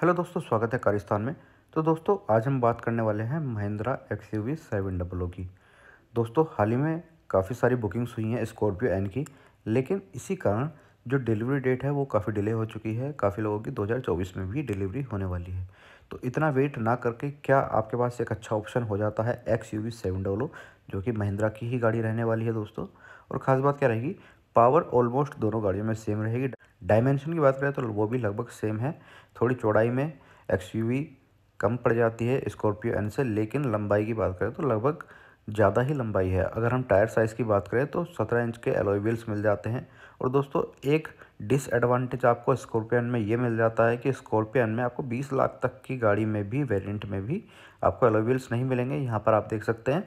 hello दोस्तों स्वागत है कारिस्तान में तो दोस्तों आज हम बात करने वाले हैं Mahindra X U V seven double O की दोस्तों हाल ही में काफ़ी सारी बुकिंग्स हुई हैं स्कॉर्पियो एन की लेकिन इसी कारण जो डिलीवरी डेट है वो काफ़ी डिले हो चुकी है काफ़ी लोगों की 2024 में भी डिलीवरी होने वाली है तो इतना वेट ना करके क्या आपके पास एक अच्छा ऑप्शन हो जाता है X U V seven double O जो कि महिंद्रा की ही गाड़ी रहने वाली है दोस्तों और ख़ास बात क्या रहेगी पावर ऑलमोस्ट दोनों गाड़ियों में सेम रहेगी डायमेंशन की बात करें तो वो भी लगभग सेम है थोड़ी चौड़ाई में एक्स कम पड़ जाती है स्कॉर्पियो एन से लेकिन लंबाई की बात करें तो लगभग ज़्यादा ही लंबाई है अगर हम टायर साइज़ की बात करें तो सत्रह इंच के एलोई व्हील्स मिल जाते हैं और दोस्तों एक डिसएडवांटेज आपको स्कॉर्पियन में ये मिल जाता है कि स्कॉर्पियन में आपको बीस लाख तक की गाड़ी में भी वेरियंट में भी आपको एलोई व्हील्स नहीं मिलेंगे यहाँ पर आप देख सकते हैं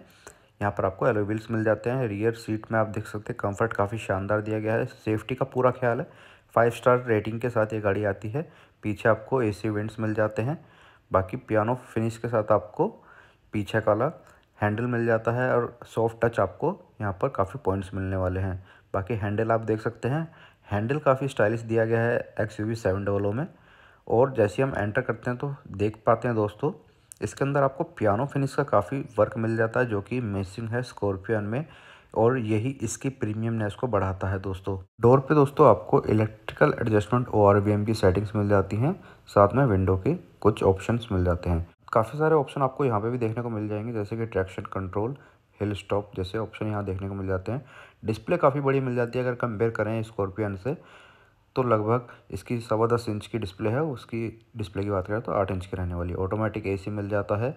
यहाँ पर आपको एलोई व्हील्स मिल जाते हैं रियर सीट में आप देख सकते हैं कम्फर्ट काफ़ी शानदार दिया गया है सेफ्टी का पूरा ख्याल है फाइव स्टार रेटिंग के साथ ये गाड़ी आती है पीछे आपको ए सी वेंट्स मिल जाते हैं बाकी पियानो फिनिश के साथ आपको पीछे काला हैंडल मिल जाता है और सॉफ्ट टच आपको यहाँ पर काफ़ी पॉइंट्स मिलने वाले हैं बाकी हैंडल आप देख सकते हैं हैंडल काफ़ी स्टाइलिश दिया गया है X U V seven double में और जैसे हम एंटर करते हैं तो देख पाते हैं दोस्तों इसके अंदर आपको पियानो फिनिश का काफ़ी वर्क मिल जाता है जो कि मिसिंग है स्कॉर्पियन में और यही इसकी प्रीमियमनेस को बढ़ाता है दोस्तों डोर पे दोस्तों आपको इलेक्ट्रिकल एडजस्टमेंट ओ की सेटिंग्स मिल जाती हैं साथ में विंडो के कुछ ऑप्शंस मिल जाते हैं काफ़ी सारे ऑप्शन आपको यहाँ पे भी देखने को मिल जाएंगे जैसे कि ट्रैक्शन कंट्रोल हिल स्टॉप जैसे ऑप्शन यहाँ देखने को मिल जाते हैं डिस्प्ले काफ़ी बड़ी मिल जाती है अगर कंपेयर करें स्कॉर्पियन से तो लगभग इसकी सवा दस इंच की डिस्प्ले है उसकी डिस्प्ले की बात करें तो आठ इंच की रहने वाली ऑटोमेटिक एसी मिल जाता है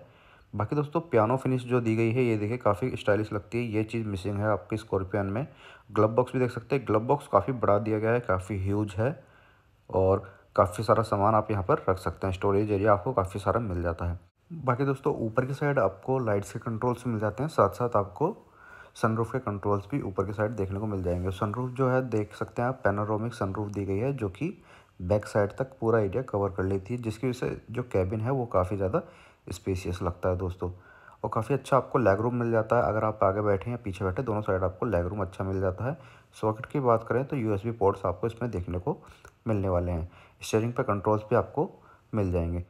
बाकी दोस्तों पियानो फिनिश जो दी गई है ये देखिए काफ़ी स्टाइलिश लगती है ये चीज़ मिसिंग है आपके स्कॉर्पियन में ग्लब बॉक्स भी देख सकते हैं ग्लब बॉक्स काफ़ी बड़ा दिया गया है काफ़ी ह्यूज है और काफ़ी सारा सामान आप यहाँ पर रख सकते हैं स्टोरेज एरिया आपको काफ़ी सारा मिल जाता है बाकी दोस्तों ऊपर की साइड आपको लाइट्स के कंट्रोल्स मिल जाते हैं साथ साथ आपको सनरूफ के कंट्रोल्स भी ऊपर की साइड देखने को मिल जाएंगे सनरूफ जो है देख सकते हैं आप पेनारोमिक सनरूफ दी गई है जो कि बैक साइड तक पूरा एरिया कवर कर लेती है जिसकी वजह से जो कैबिन है वो काफ़ी ज़्यादा स्पेसियस लगता है दोस्तों और काफ़ी अच्छा आपको लेग रूम मिल जाता है अगर आप आगे बैठे या पीछे बैठे दोनों साइड आपको लेग रूम अच्छा मिल जाता है सॉकेट की बात करें तो यू पोर्ट्स आपको इसमें देखने को मिलने वाले हैं स्टेयरिंग पर कंट्रोल्स भी आपको मिल जाएंगे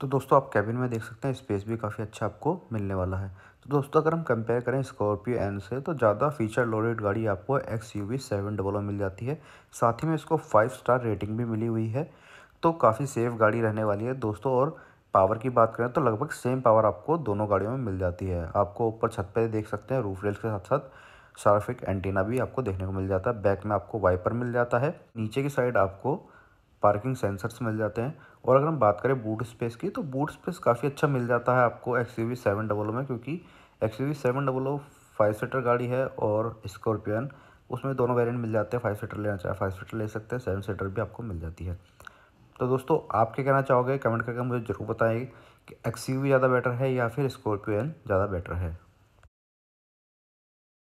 तो दोस्तों आप कैबिन में देख सकते हैं स्पेस भी काफ़ी अच्छा आपको मिलने वाला है तो दोस्तों अगर हम कंपेयर करें स्कॉर्पियो एन से तो ज़्यादा फीचर लोडेड गाड़ी आपको X U V seven double मिल जाती है साथ ही में इसको फाइव स्टार रेटिंग भी मिली हुई है तो काफ़ी सेफ़ गाड़ी रहने वाली है दोस्तों और पावर की बात करें तो लगभग सेम पावर आपको दोनों गाड़ियों में मिल जाती है आपको ऊपर छत पर देख सकते हैं रूफ रेल्स के साथ साथ सार्फिक एंटीना भी आपको देखने को मिल जाता है बैक में आपको वाइपर मिल जाता है नीचे की साइड आपको पार्किंग सेंसर्स मिल जाते हैं और अगर हम बात करें बूट स्पेस की तो बूट स्पेस काफ़ी अच्छा मिल जाता है आपको X U V seven double O में क्योंकि X U V seven double O five seater गाड़ी है और स्कॉर्पियन उसमें दोनों वेरिएंट मिल जाते हैं फाइव सीटर लेना चाहे फाइव सीटर ले सकते हैं सेवन सीटर भी आपको मिल जाती है तो दोस्तों आप क्या कहना चाहोगे कमेंट करके मुझे ज़रूर बताएं कि एक्सी ज़्यादा बेटर है या फिर स्कॉर्पियो ज़्यादा बेटर है